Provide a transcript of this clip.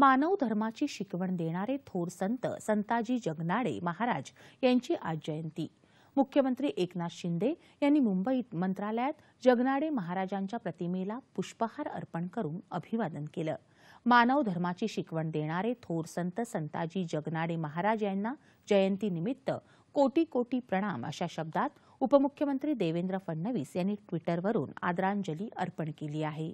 मानव धर्माची शिकवण देणारे थोर संत संताजी जगनाडे महाराज यांची आज जयंती मुख्यमंत्री एकनाथ शिंदे यांनी मुंबईत मंत्रालयात जगनाडे महाराजांच्या प्रतिमेला पुष्पहार अर्पण करून अभिवादन केलं मानव धर्माची शिकवण देणारे थोर संत संताजी जगनाडे महाराज यांना जयंतीनिमित्त कोटी कोटी प्रणाम अशा शब्दात उपमुख्यमंत्री देवेंद्र फडणवीस यांनी ट्विटरवरून आदरांजली अर्पण केली आहे